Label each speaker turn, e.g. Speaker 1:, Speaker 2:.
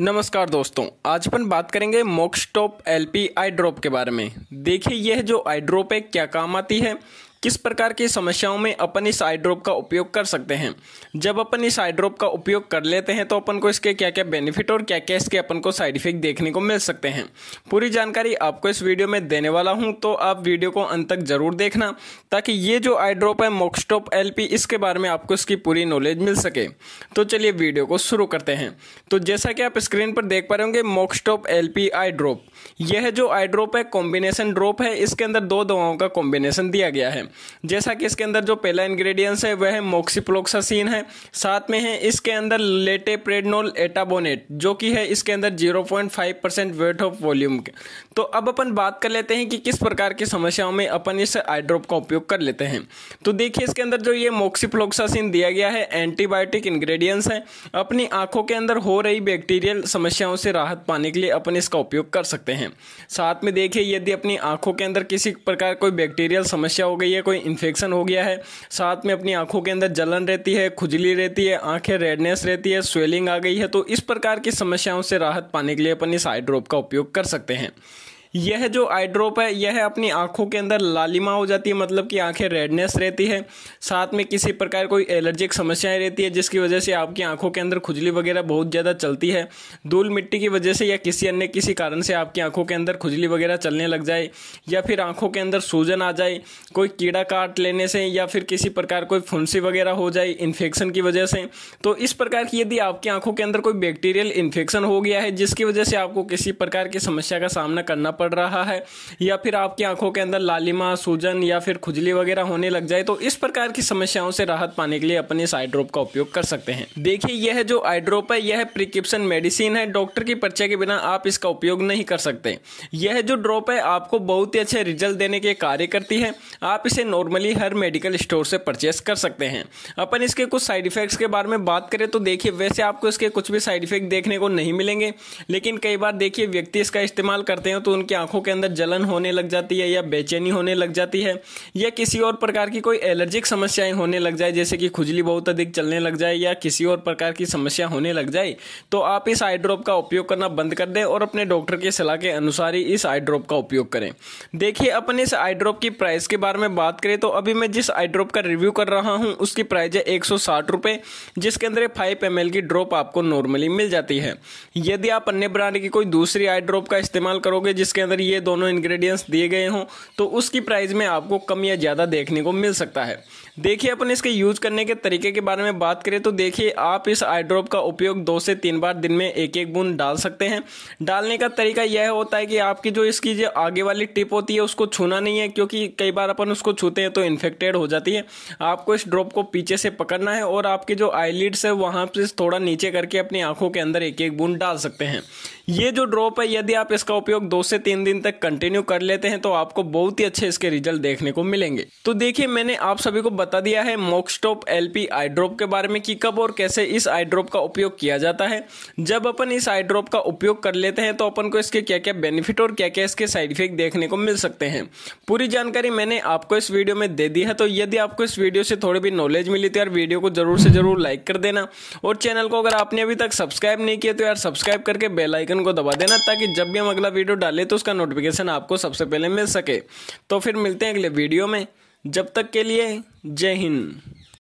Speaker 1: नमस्कार दोस्तों आज अपन बात करेंगे Moxtop L P eye drop के बारे में देखिए यह जो आई ड्रॉप है क्या काम आती है किस प्रकार की समस्याओं में अपन इस आई ड्रॉप का उपयोग कर सकते हैं जब अपन इस आई ड्रॉप का उपयोग कर लेते हैं तो अपन को इसके क्या क्या बेनिफिट और क्या क्या इसके अपन को साइड इफेक्ट देखने को मिल सकते हैं पूरी जानकारी आपको इस वीडियो में देने वाला हूँ तो आप वीडियो को अंत तक जरूर देखना ताकि ये जो आई ड्रॉप है मोक्सटॉप एल इसके बारे में आपको इसकी पूरी नॉलेज मिल सके तो चलिए वीडियो को शुरू करते हैं तो जैसा कि आप स्क्रीन पर देख पा रहे होंगे Moxtop L P eye drop यह जो आई ड्रॉप है कॉम्बिनेशन ड्रॉप है इसके अंदर दो दवाओं का कॉम्बिनेशन दिया गया है जैसा कि इसके अंदर जो पहला इंग्रेडिएंट्स है वह है मोक्सीप्लोक्सासीन है साथ में है इसके अंदर लेटेप्रेडनोल एटाबोनेट जो कि है इसके अंदर 0.5 परसेंट वेट ऑफ वॉल्यूम के तो अब अपन बात कर लेते हैं कि किस प्रकार की समस्याओं में अपन इस आईड्रॉप का उपयोग कर लेते हैं तो देखिए इसके अंदर जो ये मोक्सीप्लोक्सासीन दिया गया है एंटीबायोटिक इंग्रेडिएंट्स हैं अपनी आंखों के अंदर हो रही बैक्टीरियल समस्याओं से राहत पाने के लिए अपन इसका उपयोग कर सकते हैं साथ में देखिए यदि अपनी आंखों के अंदर किसी प्रकार कोई बैक्टीरियल समस्या हो गई है कोई इन्फेक्शन हो गया है साथ में अपनी आंखों के अंदर जलन रहती है खुजली रहती है आंखें रेडनेस रहती है स्वेलिंग आ गई है तो इस प्रकार की समस्याओं से राहत पाने के लिए अपन इस आई ड्रॉप का उपयोग कर सकते हैं यह जो आई ड्रॉप है यह अपनी आंखों के अंदर लालिमा हो जाती है मतलब कि आंखें रेडनेस रहती है साथ में किसी प्रकार कोई एलर्जिक समस्याएं रहती है जिसकी वजह से आपकी आंखों के अंदर खुजली वगैरह बहुत ज़्यादा चलती है धूल मिट्टी की वजह से या किसी अन्य किसी कारण से आपकी आंखों के अंदर खुजली वगैरह चलने लग जाए या फिर आंखों के अंदर सूजन आ जाए कोई कीड़ा काट लेने से या फिर किसी प्रकार कोई फुंसी वगैरह हो जाए इन्फेक्शन की वजह से तो इस प्रकार की यदि आपकी आंखों के अंदर कोई बैक्टीरियल इन्फेक्शन हो गया है जिसकी वजह से आपको किसी प्रकार की समस्या का सामना करना पड़ पड़ रहा है या फिर आपकी आंखों के अंदर लालिमा सूजन या फिर खुजली वगैरह होने लग जाए तो इस प्रकार की समस्याओं से राहत पाने के लिए अपने इस आई ड्रॉप का उपयोग कर सकते हैं देखिए यह जो आई ड्रॉप है यह प्रिक्रिप्शन मेडिसिन है डॉक्टर की पर्चे के बिना आप इसका उपयोग नहीं कर सकते यह जो ड्रॉप है आपको बहुत ही अच्छे रिजल्ट देने के कार्य करती है आप इसे नॉर्मली हर मेडिकल स्टोर से परचेस कर सकते हैं अपन इसके कुछ साइड इफ़ेक्ट्स के बारे में बात करें तो देखिए वैसे आपको इसके कुछ भी साइड इफ़ेक्ट देखने को नहीं मिलेंगे लेकिन कई बार देखिए व्यक्ति इसका इस्तेमाल करते हैं तो उनकी आंखों के अंदर जलन होने लग जाती है या बेचैनी होने लग जाती है या किसी और प्रकार की कोई एलर्जिक समस्याएं होने लग जाए जैसे कि खुजली बहुत अधिक चलने लग जाए या किसी और प्रकार की समस्या होने लग जाए तो आप इस आई ड्रॉप का उपयोग करना बंद कर दें और अपने डॉक्टर की सलाह के अनुसार ही इस आई ड्रॉप का उपयोग करें देखिए अपन इस आई ड्रॉप की प्राइस के बारे बाजार में बात करें तो अभी मैं जिस आई ड्रॉप का रिव्यू कर रहा हूँ उसकी प्राइस है एक सौ जिसके अंदर फाइव एम की ड्रॉप आपको नॉर्मली मिल जाती है यदि आप अन्य ब्रांड की कोई दूसरी आई ड्रॉप का इस्तेमाल करोगे जिसके अंदर ये दोनों इन्ग्रीडियंट्स दिए गए हों तो उसकी प्राइस में आपको कम या ज़्यादा देखने को मिल सकता है देखिए अपन इसके यूज करने के तरीके के बारे में बात करें तो देखिए आप इस आई ड्रॉप का उपयोग दो से तीन बार दिन में एक एक बूंद डाल सकते हैं डालने का तरीका यह होता है कि आपकी जो इसकी जो आगे वाली टिप होती है उसको छूना नहीं है क्योंकि कई बार अपन उसको छूते हैं तो इन्फेक्टेड हो जाती है आपको इस ड्रॉप को पीछे से पकड़ना है और आपके जो आईलिड्स है वहाँ से थोड़ा नीचे करके अपनी आंखों के अंदर एक एक बूंद डाल सकते हैं ये जो ड्रॉप है यदि आप इसका उपयोग दो से तीन दिन तक कंटिन्यू कर लेते हैं तो आपको बहुत ही अच्छे इसके रिजल्ट देखने को मिलेंगे तो देखिए मैंने आप सभी को बता दिया है Moxtop L P eye drop के बारे में कि कब और कैसे इस आई ड्रॉप का उपयोग किया जाता है जब अपन इस आई ड्रॉप का उपयोग कर लेते हैं तो अपन को इसके क्या क्या बेनिफिट और क्या क्या इसके साइड इफेक्ट देखने को मिल सकते हैं पूरी जानकारी मैंने आपको इस वीडियो में दे दी है तो यदि आपको इस वीडियो से थोड़ी भी नॉलेज मिली तो यार वीडियो को जरूर से जरूर लाइक कर देना और चैनल को अगर आपने अभी तक सब्सक्राइब नहीं किया तो यार सब्सक्राइब करके बेलाइकन को दबा देना ताकि जब भी हम अगला वीडियो डालें तो उसका नोटिफिकेशन आपको सबसे पहले मिल सके तो फिर मिलते हैं अगले वीडियो में जब तक के लिए जय हिंद